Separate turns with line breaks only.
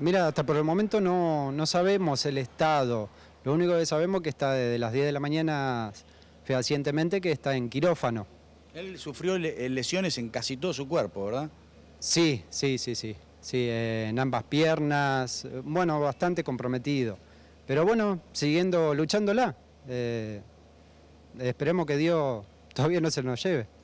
Mira, hasta por el momento no, no sabemos el estado. Lo único que sabemos es que está desde las 10 de la mañana fehacientemente que está en quirófano.
Él sufrió eh,
lesiones en casi todo su cuerpo, ¿verdad? Sí, sí, sí, sí. Sí, en ambas piernas, bueno, bastante comprometido. Pero bueno, siguiendo luchándola. Eh, esperemos que Dios todavía no se nos lleve.